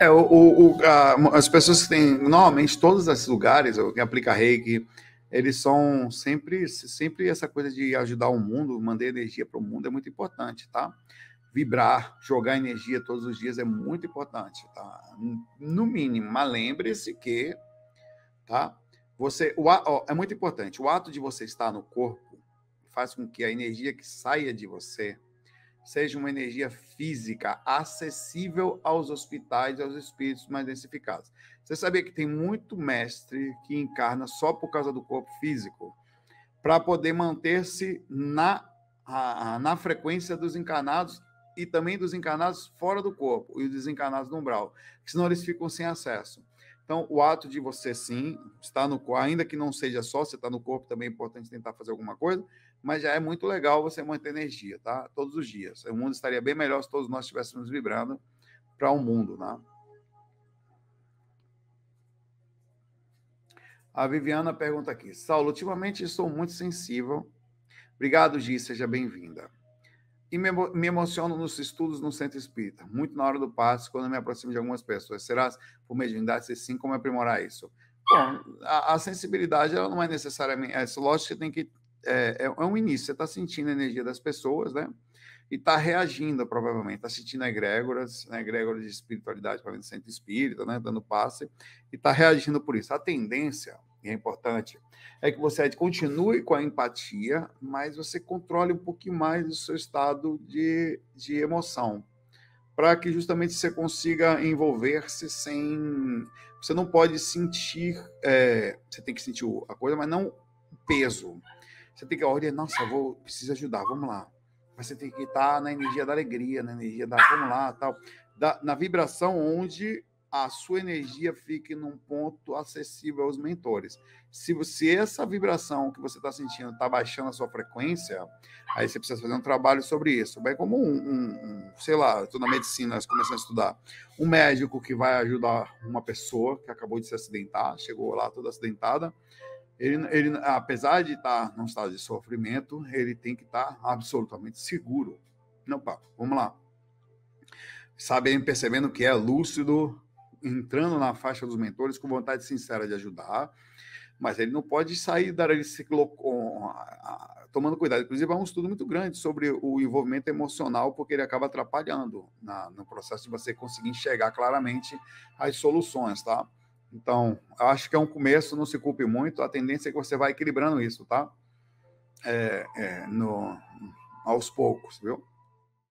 É, o, o a, as pessoas que têm, normalmente, todos esses lugares, quem aplica reiki, eles são sempre, sempre essa coisa de ajudar o mundo, mandar energia para o mundo é muito importante, tá? Vibrar, jogar energia todos os dias é muito importante, tá? No mínimo, mas lembre-se que, tá? Você, o, ó, é muito importante, o ato de você estar no corpo faz com que a energia que saia de você seja uma energia física acessível aos hospitais e aos espíritos mais densificados. Você sabia que tem muito mestre que encarna só por causa do corpo físico, para poder manter-se na, na frequência dos encarnados e também dos encarnados fora do corpo e os desencarnados no umbral, senão eles ficam sem acesso. Então, o ato de você sim estar no corpo, ainda que não seja só, você está no corpo, também é importante tentar fazer alguma coisa, mas já é muito legal você manter energia, tá? Todos os dias. O mundo estaria bem melhor se todos nós estivéssemos vibrando para o um mundo, né? A Viviana pergunta aqui: Saulo, ultimamente estou muito sensível. Obrigado, Gi, seja bem-vinda. E me, me emociono nos estudos no centro espírita, muito na hora do passo, quando me aproximo de algumas pessoas. Será por mediunidade? Se sim, como aprimorar isso? Bom, a, a sensibilidade ela não é necessariamente. É, lógico que tem que. É, é, é um início, você está sentindo a energia das pessoas, né? E está reagindo, provavelmente. Está sentindo egrégoras, né? egrégoras de espiritualidade para dentro centro espírita, né? Dando passe, e está reagindo por isso. A tendência, e é importante, é que você continue com a empatia, mas você controle um pouquinho mais o seu estado de, de emoção, para que justamente você consiga envolver-se sem. Você não pode sentir, é, você tem que sentir a coisa, mas não peso. Você tem que olhar, nossa, vou preciso ajudar, vamos lá. Mas você tem que estar na energia da alegria, na energia da, vamos lá, tal, da, na vibração onde a sua energia fique num ponto acessível aos mentores. Se você essa vibração que você está sentindo está baixando a sua frequência, aí você precisa fazer um trabalho sobre isso. Bem como um, um, um sei lá, estou na medicina, começando a estudar, um médico que vai ajudar uma pessoa que acabou de se acidentar, chegou lá toda acidentada, ele, ele apesar de estar tá num estado de sofrimento, ele tem que estar tá absolutamente seguro. Não, pá, vamos lá. Sabem percebendo que é lúcido, entrando na faixa dos mentores com vontade sincera de ajudar, mas ele não pode sair da ele se colocou, tomando cuidado. Inclusive, é um estudo muito grande sobre o envolvimento emocional, porque ele acaba atrapalhando na, no processo de você conseguir enxergar claramente as soluções, tá? Então, acho que é um começo, não se culpe muito. A tendência é que você vai equilibrando isso, tá? É, é, no, aos poucos, viu?